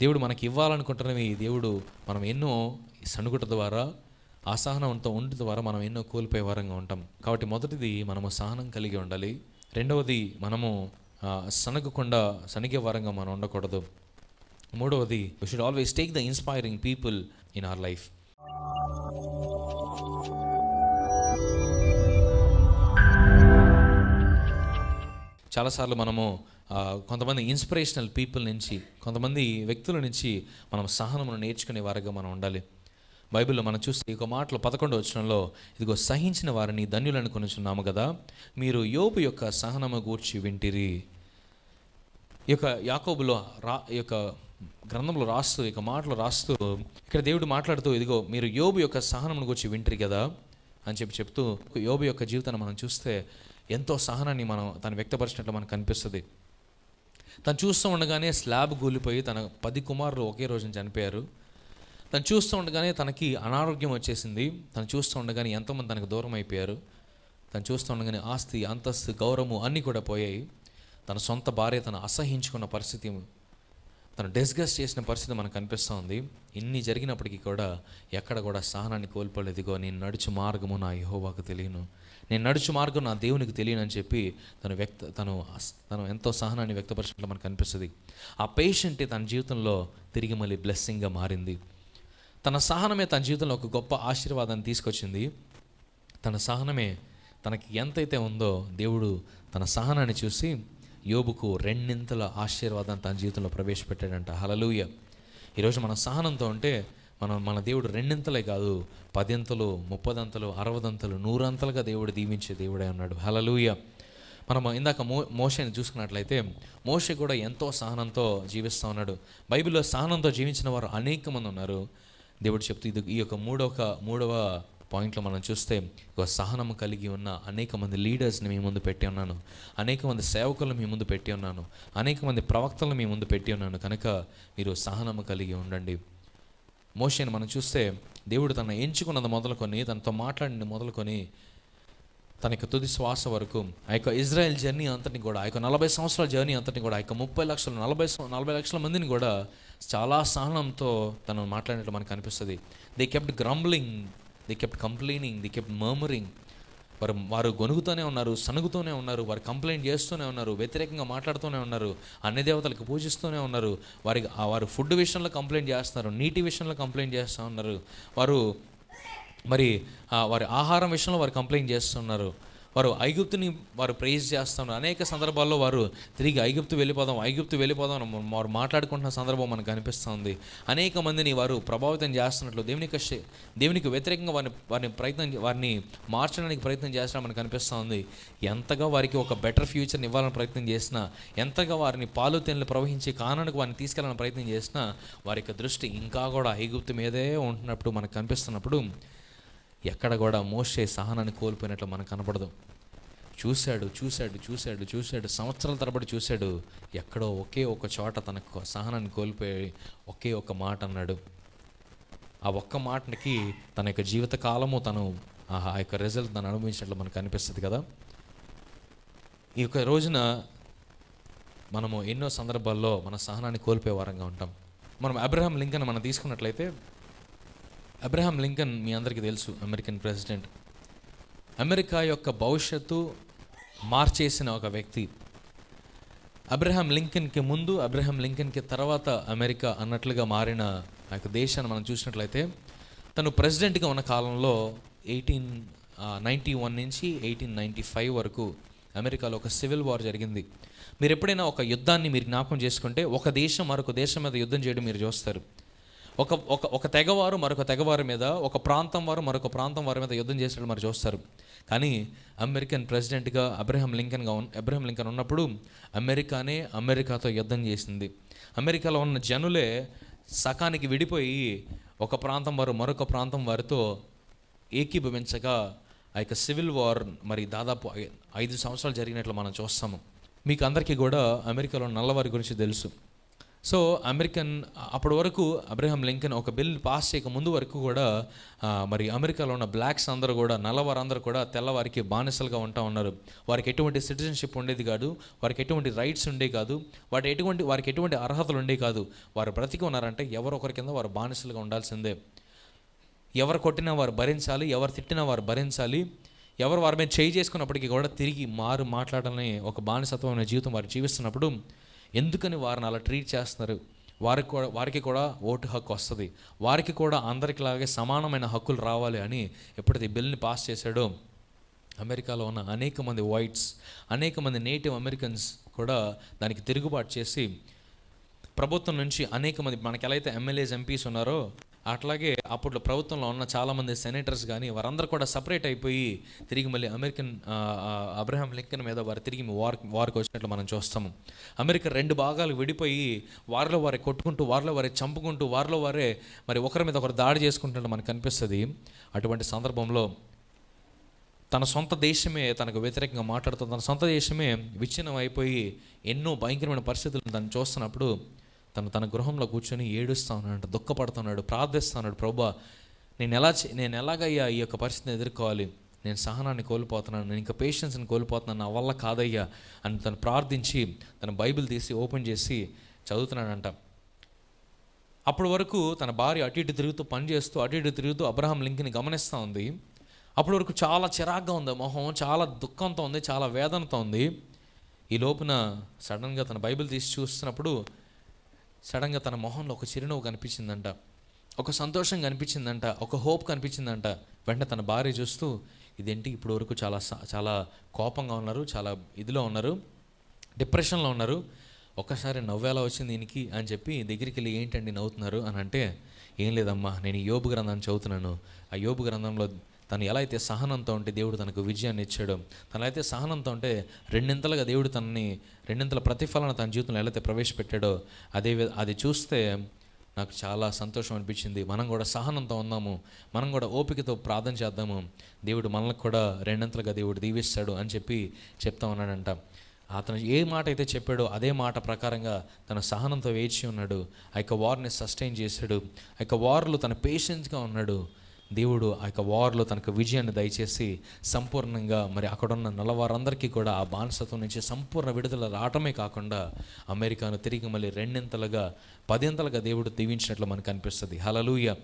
దేవుడు మనకి ఇవ్వాలనుకుంటున్నవి దేవుడు మనం ఎన్నో సణుగుట ద్వారా అసహనంతో ఉండటం ద్వారా మనం ఎన్నో కోల్పోయే వారంగా ఉంటాం కాబట్టి మొదటిది మనము సహనం కలిగి ఉండాలి రెండవది మనము సనగకుండా సనిగే వారంగా మనం ఉండకూడదు మూడవది we should always take the inspiring people in our life చాలాసార్లు మనము కొంతమంది ఇన్స్పిరేషనల్ పీపుల్ నుంచి కొంతమంది వ్యక్తుల నుంచి మనం సహనమును నేర్చుకునే వారిగా మనం ఉండాలి బైబిల్లో మనం చూస్తే ఒక మాటలు పదకొండు వచ్చినంలో ఇదిగో సహించిన వారిని ధన్యులను కొనుచున్నాము కదా మీరు యోపు యొక్క సహనము గూర్చి వింటిరి ఈ యొక్క యాకోబులో రా ఈ యొక్క గ్రంథంలో రాస్తూ ఇక మాటలు రాస్తూ ఇక్కడ దేవుడు మాట్లాడుతూ ఇదిగో మీరు యోబు యొక్క సహనమును గురించి వింటరు కదా అని చెప్పి చెప్తూ యోబు యొక్క జీవితాన్ని మనం చూస్తే ఎంతో సహనాన్ని మనం తను వ్యక్తపరిచినట్లు మనకు కనిపిస్తుంది తను చూస్తూ ఉండగానే స్లాబ్ కూలిపోయి తన పది కుమారులు ఒకే రోజున చనిపోయారు తను చూస్తూ ఉండగానే తనకి అనారోగ్యం వచ్చేసింది తను చూస్తూ ఉండగానే ఎంతోమంది తనకు దూరం అయిపోయారు తను చూస్తూ ఉండగానే ఆస్తి అంతస్తు గౌరవము అన్నీ కూడా పోయాయి తన సొంత భార్య తను అసహించుకున్న పరిస్థితి తను డిస్గస్ చేసిన పరిస్థితి మనకు కనిపిస్తూ ఉంది ఇన్ని జరిగినప్పటికీ కూడా ఎక్కడ కూడా సహనాన్ని కోల్పోలేదుగో నేను నడుచు మార్గము నా యహోవాకు తెలియను నేను నడుచు మార్గం నా దేవునికి తెలియను అని చెప్పి తను వ్యక్త తను తను ఎంతో సహనాన్ని వ్యక్తపరచినట్లు మనకు కనిపిస్తుంది ఆ పేషెంటే తన జీవితంలో తిరిగి మళ్ళీ బ్లెస్సింగ్గా మారింది తన సహనమే తన జీవితంలో ఒక గొప్ప ఆశీర్వాదాన్ని తీసుకొచ్చింది తన సహనమే తనకి ఎంతైతే ఉందో దేవుడు తన సహనాన్ని చూసి యోబుకు రెండింతల ఆశీర్వాదం తన జీవితంలో ప్రవేశపెట్టాడంట హలలుయ ఈరోజు మన సహనంతో ఉంటే మనం మన దేవుడు రెండింతలే కాదు పదింతలు ముప్పదంతలు అరవదంతలు నూరంతలుగా దేవుడు దీవించే దేవుడే అన్నాడు హలలుయ మనం ఇందాక మో మోషని చూసుకున్నట్లయితే మోష కూడా ఎంతో సహనంతో జీవిస్తూ ఉన్నాడు బైబిల్లో సహనంతో జీవించిన వారు అనేక మంది ఉన్నారు దేవుడు చెప్తూ ఇది ఈ యొక్క మూడవ మూడవ పాయింట్లో మనం చూస్తే ఒక సహనం కలిగి ఉన్న అనేక మంది లీడర్స్ని మీ ముందు పెట్టి ఉన్నాను అనేక మంది సేవకులను మీ ముందు పెట్టి ఉన్నాను అనేక మంది ప్రవక్తలను మీ ముందు పెట్టి ఉన్నాను కనుక మీరు సహనము కలిగి ఉండండి మోషన్ మనం చూస్తే దేవుడు తన ఎంచుకున్నది మొదలుకొని తనతో మాట్లాడింది మొదలుకొని తన యొక్క తుది శ్వాస వరకు ఆ యొక్క ఇజ్రాయెల్ జర్నీ అంతటిని కూడా ఆ యొక్క నలభై సంవత్సరాల జర్నీ అంతటిని కూడా ఆ యొక్క ముప్పై లక్షల నలభై నలభై లక్షల మందిని కూడా చాలా సహనంతో తను మాట్లాడినట్లు మనకు అనిపిస్తుంది they kept grumbling they kept complaining they kept murmuring వారు వారు గొనుగుతూనే ఉన్నారు సనుగుతూనే ఉన్నారు వారు కంప్లైంట్ చేస్తూనే ఉన్నారు వ్యతిరేకంగా మాట్లాడుతూనే ఉన్నారు అన్ని దేవతలకు పూజిస్తూనే ఉన్నారు వారికి వారు ఫుడ్ విషయంలో కంప్లైంట్ చేస్తున్నారు నీటి విషయంలో కంప్లైంట్ చేస్తూ ఉన్నారు వారు మరి వారి ఆహారం విషయంలో వారు కంప్లైంట్ చేస్తున్నారు వారు ఐగుప్తుని వారు ప్రేజ్ చేస్తాను అనేక సందర్భాల్లో వారు తిరిగి ఐగుప్తు వెళ్ళిపోదాం ఐగుప్తు వెళ్ళిపోదాం వారు మాట్లాడుకుంటున్న సందర్భం మనకు కనిపిస్తుంది అనేక మందిని వారు ప్రభావితం చేస్తున్నట్లు దేవునికి దేవునికి వ్యతిరేకంగా వారిని వారిని ప్రయత్నం వారిని మార్చడానికి ప్రయత్నం చేస్తున్న మనకు కనిపిస్తుంది ఎంతగా వారికి ఒక బెటర్ ఫ్యూచర్ని ఇవ్వాలని ప్రయత్నం చేసినా ఎంతగా వారిని పాలు తేనెలు ప్రవహించి కానానికి వారిని తీసుకెళ్ళాలని ప్రయత్నం చేసినా వారి యొక్క దృష్టి ఇంకా కూడా ఐగుప్తు మీదే ఉంటున్నప్పుడు మనకు కనిపిస్తున్నప్పుడు ఎక్కడ కూడా మోసే సహనాన్ని కోల్పోయినట్లు మనకు కనపడదు చూశాడు చూశాడు చూశాడు చూశాడు సంవత్సరాల తరబడి చూశాడు ఎక్కడో ఒకే ఒక చోట తన సహనాన్ని కోల్పోయి ఒకే ఒక మాట అన్నాడు ఆ ఒక్క మాటకి తన యొక్క జీవితకాలము తను ఆ యొక్క రిజల్ట్ తను అనుభవించినట్లు మనకు అనిపిస్తుంది కదా ఈ యొక్క రోజున మనము ఎన్నో సందర్భాల్లో మన సహనాన్ని కోల్పోయే వారంగా ఉంటాం మనం అబ్రహాం లింకన్ మనం తీసుకున్నట్లయితే అబ్రహాం లింకన్ మీ అందరికీ తెలుసు అమెరికన్ ప్రెసిడెంట్ అమెరికా యొక్క భవిష్యత్తు మార్చేసిన ఒక వ్యక్తి అబ్రహాం లింకన్కి ముందు అబ్రహాం లింకన్కి తర్వాత అమెరికా అన్నట్లుగా మారిన ఆ యొక్క దేశాన్ని మనం చూసినట్లయితే తను ప్రెసిడెంట్గా ఉన్న కాలంలో ఎయిటీన్ నైంటీ వన్ నుంచి ఎయిటీన్ నైంటీ ఫైవ్ వరకు అమెరికాలో ఒక సివిల్ వార్ జరిగింది మీరు ఎప్పుడైనా ఒక యుద్ధాన్ని మీరు జ్ఞాపకం చేసుకుంటే ఒక దేశం మరొక దేశం మీద యుద్ధం చేయడం మీరు చూస్తారు ఒక ఒక ఒక తెగవారు మరొక తెగవారి మీద ఒక ప్రాంతం వారు మరొక ప్రాంతం వారి మీద యుద్ధం చేసినట్టు మరి చూస్తారు కానీ అమెరికన్ ప్రెసిడెంట్గా అబ్రహం లింకన్గా ఉన్ అబ్రహం లింకన్ ఉన్నప్పుడు అమెరికానే అమెరికాతో యుద్ధం చేసింది అమెరికాలో ఉన్న జనులే సకానికి విడిపోయి ఒక ప్రాంతం వారు మరొక ప్రాంతం వారితో ఏకీభవించగా ఆ యొక్క సివిల్ వార్ మరి దాదాపు ఐదు సంవత్సరాలు జరిగినట్లు మనం చూస్తాము మీకు అందరికీ కూడా అమెరికాలో నల్లవారి గురించి తెలుసు సో అమెరికన్ అప్పటి వరకు అబ్రహం లింకన్ ఒక బిల్ పాస్ చేయక ముందు వరకు కూడా మరి అమెరికాలో ఉన్న బ్లాక్స్ అందరూ కూడా నల్లవారందరూ కూడా తెల్లవారికి బానిసలుగా ఉంటా ఉన్నారు వారికి ఎటువంటి సిటిజన్షిప్ ఉండేది కాదు వారికి ఎటువంటి రైట్స్ ఉండే కాదు వాటి ఎటువంటి వారికి ఎటువంటి అర్హతలు ఉండే కాదు వారు బ్రతికి ఉన్నారంటే ఎవరొకరి కింద వారు బానిసలుగా ఉండాల్సిందే ఎవరు కొట్టినా వారు భరించాలి ఎవరు తిట్టినా వారు భరించాలి ఎవరు వారి మీద చేయి చేసుకున్నప్పటికీ కూడా తిరిగి మారు మాట్లాడాలని ఒక బానిసత్వమైన జీవితం వారు జీవిస్తున్నప్పుడు ఎందుకని వారిని అలా ట్రీట్ చేస్తున్నారు వారికి కూడా వారికి కూడా ఓటు హక్కు వస్తుంది వారికి కూడా అందరికిలాగే సమానమైన హక్కులు రావాలి అని ఎప్పుడైతే బిల్ని పాస్ చేశాడో అమెరికాలో ఉన్న అనేక మంది వైట్స్ అనేక మంది నేటివ్ అమెరికన్స్ కూడా దానికి తిరుగుబాటు చేసి ప్రభుత్వం నుంచి అనేక మంది మనకి ఎలా అయితే ఎమ్మెల్యేస్ ఎంపీస్ ఉన్నారో అట్లాగే అప్పట్లో ప్రభుత్వంలో ఉన్న చాలామంది సెనేటర్స్ కానీ వారందరూ కూడా సపరేట్ అయిపోయి తిరిగి మళ్ళీ అమెరికన్ అబ్రహాం లింకన్ మీద వారు తిరిగి వార్ వారికి వచ్చినట్లు మనం చూస్తాము అమెరికా రెండు భాగాలు విడిపోయి వారిలో వారే కొట్టుకుంటూ వారిలో వారే చంపుకుంటూ వారిలో వారే మరి ఒకరి మీద ఒకరు దాడి చేసుకుంటున్నట్టు మనకు కనిపిస్తుంది అటువంటి సందర్భంలో తన సొంత దేశమే తనకు వ్యతిరేకంగా మాట్లాడుతూ తన సొంత దేశమే విచ్ఛిన్నం అయిపోయి ఎన్నో భయంకరమైన పరిస్థితులను తను చూస్తున్నప్పుడు తను తన గృహంలో కూర్చొని ఏడుస్తూ ఉన్నాడు దుఃఖపడుతున్నాడు ప్రార్థిస్తున్నాడు ప్రభా నేను ఎలా నేను ఎలాగయ్యా ఈ యొక్క పరిస్థితిని ఎదుర్కోవాలి నేను సహనాన్ని కోల్పోతున్నాను నేను ఇంకా పేషెన్స్ని కోల్పోతున్నాను నా వల్ల కాదయ్యా అని తను ప్రార్థించి తన బైబిల్ తీసి ఓపెన్ చేసి చదువుతున్నాడంట అప్పటి వరకు తన భార్య అటు ఇటు తిరుగుతూ పనిచేస్తూ అటు ఇటు తిరుగుతూ అబ్రహాం లింక్ని గమనిస్తూ ఉంది అప్పటి వరకు చాలా చిరాగ్గా ఉంది మొహం చాలా దుఃఖంతో ఉంది చాలా వేదనతో ఉంది ఈ లోపున సడన్గా తన బైబిల్ తీసి చూస్తున్నప్పుడు సడన్గా తన మొహంలో ఒక చిరునవ్వు కనిపించిందంట ఒక సంతోషం కనిపించిందంట ఒక హోప్ కనిపించిందంట వెంటనే తన భార్య చూస్తూ ఇదేంటి ఇప్పుడు వరకు చాలా చాలా కోపంగా ఉన్నారు చాలా ఇదిలో ఉన్నారు డిప్రెషన్లో ఉన్నారు ఒక్కసారి నవ్వేలా వచ్చింది దీనికి అని చెప్పి దగ్గరికి వెళ్ళి ఏంటండి నవ్వుతున్నారు అని అంటే ఏం లేదమ్మా నేను యోబు గ్రంథాన్ని చదువుతున్నాను ఆ యోబు గ్రంథంలో తను ఎలా అయితే సహనంతో ఉంటే దేవుడు తనకు విజయాన్ని ఇచ్చాడు తను అయితే సహనంతో ఉంటే రెండింతలుగా దేవుడు తనని రెండింతల ప్రతిఫలన తన జీవితంలో ఎలా అయితే ప్రవేశపెట్టాడో అదే అది చూస్తే నాకు చాలా సంతోషం అనిపించింది మనం కూడా సహనంతో ఉందాము మనం కూడా ఓపికతో ప్రార్థన చేద్దాము దేవుడు మనకు కూడా రెండింతలుగా దేవుడు దీవిస్తాడు అని చెప్పి చెప్తా ఉన్నాడంట అతను ఏ మాట అయితే చెప్పాడో అదే మాట ప్రకారంగా తన సహనంతో వేచి ఉన్నాడు ఆ యొక్క వార్ని సస్టైన్ చేశాడు ఆ యొక్క వార్లు తన పేషెన్స్గా ఉన్నాడు దేవుడు ఆ యొక్క వార్లో తనకు విజయాన్ని దయచేసి సంపూర్ణంగా మరి అక్కడున్న నలవారందరికీ కూడా ఆ బానిసత్వం నుంచి సంపూర్ణ విడుదల రావటమే కాకుండా అమెరికాను తిరిగి మళ్ళీ రెండింతలుగా పదింతలుగా దేవుడు దీవించినట్లు మనకు అనిపిస్తుంది హలలుయ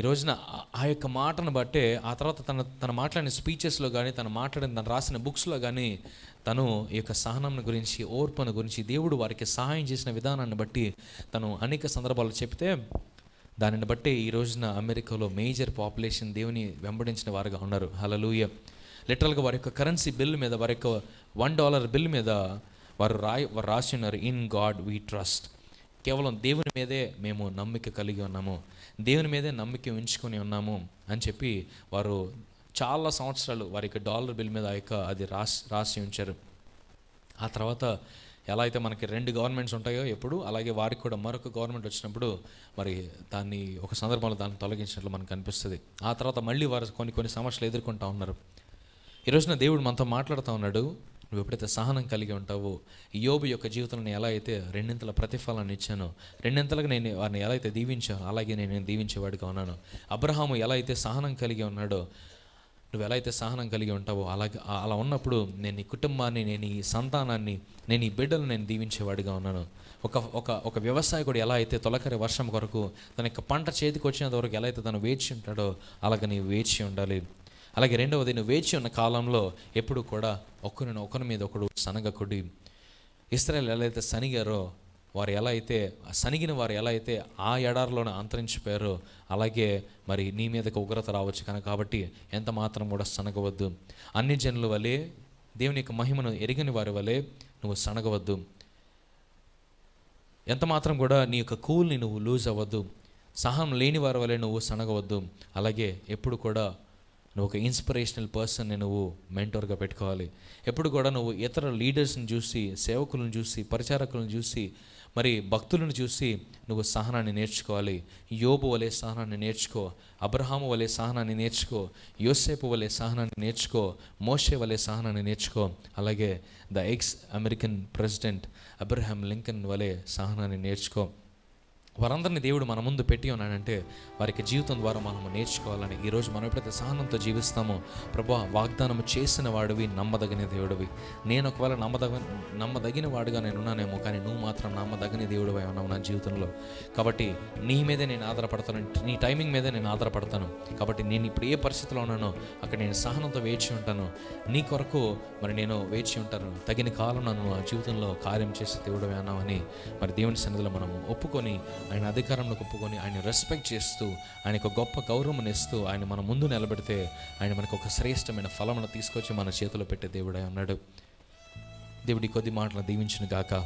ఈ రోజున ఆ యొక్క మాటను బట్టే ఆ తర్వాత తన తన మాట్లాడిన స్పీచెస్లో కానీ తను మాట్లాడిన తను రాసిన బుక్స్లో కానీ తను ఈ యొక్క సహనం గురించి ఓర్పును గురించి దేవుడు వారికి సహాయం చేసిన విధానాన్ని బట్టి తను అనేక సందర్భాలు చెప్తే దానిని బట్టి ఈ రోజున అమెరికాలో మేజర్ పాపులేషన్ దేవుని వెంబడించిన వారుగా ఉన్నారు లూయ లిటరల్గా వారి యొక్క కరెన్సీ బిల్ మీద వారి యొక్క వన్ డాలర్ బిల్ మీద వారు రాయి వారు రాసి ఉన్నారు ఇన్ గాడ్ వీ ట్రస్ట్ కేవలం దేవుని మీదే మేము నమ్మిక కలిగి ఉన్నాము దేవుని మీదే నమ్మిక ఉంచుకొని ఉన్నాము అని చెప్పి వారు చాలా సంవత్సరాలు వారి యొక్క డాలర్ బిల్ మీద ఆ యొక్క అది రాసి రాసి ఉంచారు ఆ తర్వాత ఎలా అయితే మనకి రెండు గవర్నమెంట్స్ ఉంటాయో ఎప్పుడు అలాగే వారికి కూడా మరొక గవర్నమెంట్ వచ్చినప్పుడు మరి దాన్ని ఒక సందర్భంలో దాన్ని తొలగించినట్లు మనకు అనిపిస్తుంది ఆ తర్వాత మళ్ళీ వారు కొన్ని కొన్ని సమస్యలు ఎదుర్కొంటూ ఉన్నారు ఈ రోజున దేవుడు మనతో మాట్లాడుతూ ఉన్నాడు నువ్వు ఎప్పుడైతే సహనం కలిగి ఉంటావో యోబు యొక్క జీవితంలో ఎలా అయితే రెండింతల ప్రతిఫలాన్ని ఇచ్చానో రెండింతలకు నేను వారిని ఎలా అయితే దీవించానో అలాగే నేను దీవించేవాడిగా ఉన్నాను అబ్రహాము ఎలా అయితే సహనం కలిగి ఉన్నాడో నువ్వు ఎలా అయితే సహనం కలిగి ఉంటావో అలా అలా ఉన్నప్పుడు నేను నీ కుటుంబాన్ని నేను ఈ సంతానాన్ని నేను ఈ బిడ్డలు నేను దీవించేవాడిగా ఉన్నాను ఒక ఒక ఒక వ్యవసాయకుడు ఎలా అయితే తొలకరి వర్షం కొరకు తన యొక్క పంట చేతికి వచ్చినంత వరకు ఎలా అయితే తను వేచి ఉంటాడో అలాగ నీవు వేచి ఉండాలి అలాగే రెండవది నువ్వు వేచి ఉన్న కాలంలో ఎప్పుడు కూడా ఒకరిని ఒకరి మీద ఒకడు సనగకుడి ఇస్రాయల్ ఎలా అయితే సనిగారో వారు ఎలా అయితే సనిగిన వారు ఎలా అయితే ఆ ఎడారిలోనే అంతరించిపోయారో అలాగే మరి నీ మీదకి ఉగ్రత రావచ్చు కనుక కాబట్టి ఎంత మాత్రం కూడా సనగవద్దు అన్ని జనుల వలె దేవుని యొక్క మహిమను ఎరిగిన వారి వలె నువ్వు సనగవద్దు ఎంత మాత్రం కూడా నీ యొక్క కూల్ని నువ్వు లూజ్ అవ్వద్దు సహనం లేని వారి వలె నువ్వు సనగవద్దు అలాగే ఎప్పుడు కూడా నువ్వు ఒక ఇన్స్పిరేషనల్ పర్సన్ని నువ్వు మెంటోర్గా పెట్టుకోవాలి ఎప్పుడు కూడా నువ్వు ఇతర లీడర్స్ని చూసి సేవకులను చూసి పరిచారకులను చూసి మరి భక్తులను చూసి నువ్వు సహనాన్ని నేర్చుకోవాలి యోబు వలె సహనాన్ని నేర్చుకో అబ్రహాము వలె సహనాన్ని నేర్చుకో యోసేపు వలె సహనాన్ని నేర్చుకో మోషే వలె సహనాన్ని నేర్చుకో అలాగే the ex American president Abraham Lincoln వలె సహనాన్ని నేర్చుకో వారందరినీ దేవుడు మన ముందు పెట్టి ఉన్నాడంటే వారికి జీవితం ద్వారా మనము నేర్చుకోవాలని ఈరోజు మనం ఎప్పుడైతే సహనంతో జీవిస్తామో ప్రభా వాగ్దానం చేసిన వాడివి నమ్మదగిన దేవుడివి నేను ఒకవేళ నమ్మదగ నమ్మదగిన వాడుగా నేను ఉన్నానేమో కానీ నువ్వు మాత్రం నమ్మదగిన దేవుడివై ఉన్నావు నా జీవితంలో కాబట్టి నీ మీదే నేను ఆధారపడతాను నీ టైమింగ్ మీదే నేను ఆధారపడతాను కాబట్టి నేను ఇప్పుడు ఏ పరిస్థితిలో ఉన్నానో అక్కడ నేను సహనంతో వేచి ఉంటాను నీ కొరకు మరి నేను వేచి ఉంటాను తగిన కాలం నన్ను నా జీవితంలో కార్యం చేసే దేవుడివే అని మరి దేవుని సన్నిధిలో మనం ఒప్పుకొని ఆయన అధికారంలో ఒప్పుకొని ఆయన రెస్పెక్ట్ చేస్తూ ఆయనకు గొప్ప గౌరవం ఇస్తూ ఆయన మన ముందు నిలబెడితే ఆయన మనకు ఒక శ్రేష్టమైన ఫలమును తీసుకొచ్చి మన చేతిలో పెట్టే దేవుడై ఉన్నాడు దేవుడి కొద్ది మాటలు దీవించిన గాక